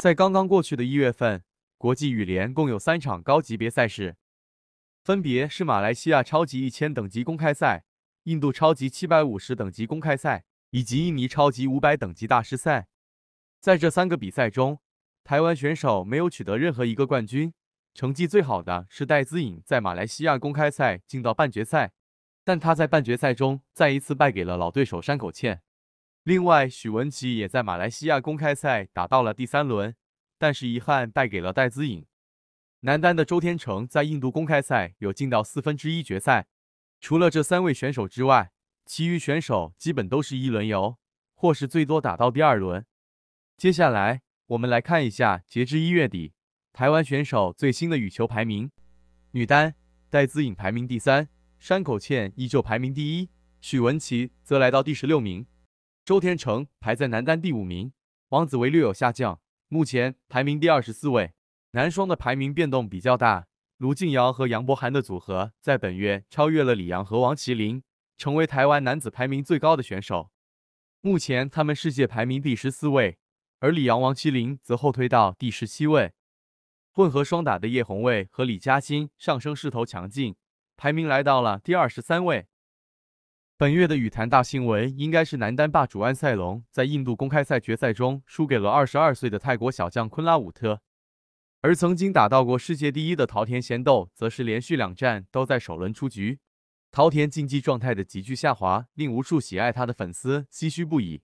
在刚刚过去的一月份，国际羽联共有三场高级别赛事，分别是马来西亚超级一千等级公开赛、印度超级七百五十等级公开赛以及印尼超级五百等级大师赛。在这三个比赛中，台湾选手没有取得任何一个冠军，成绩最好的是戴资颖在马来西亚公开赛进到半决赛，但他在半决赛中再一次败给了老对手山口茜。另外，许文琪也在马来西亚公开赛打到了第三轮，但是遗憾败给了戴资颖。男单的周天成在印度公开赛有进到四分之一决赛。除了这三位选手之外，其余选手基本都是一轮游，或是最多打到第二轮。接下来，我们来看一下截至一月底台湾选手最新的羽球排名。女单戴资颖排名第三，山口茜依旧排名第一，许文琪则来到第十六名。周天成排在男单第五名，王子维略有下降，目前排名第二十四位。男双的排名变动比较大，卢靖瑶和杨博涵的组合在本月超越了李阳和王麒麟，成为台湾男子排名最高的选手，目前他们世界排名第十四位，而李阳王麒麟则后退到第十七位。混合双打的叶红卫和李佳欣上升势头强劲，排名来到了第二十三位。本月的羽坛大新闻应该是男单霸主安赛龙在印度公开赛决赛中输给了二十二岁的泰国小将昆拉武特，而曾经打到过世界第一的桃田贤斗则是连续两战都在首轮出局，桃田竞技状态的急剧下滑令无数喜爱他的粉丝唏嘘不已。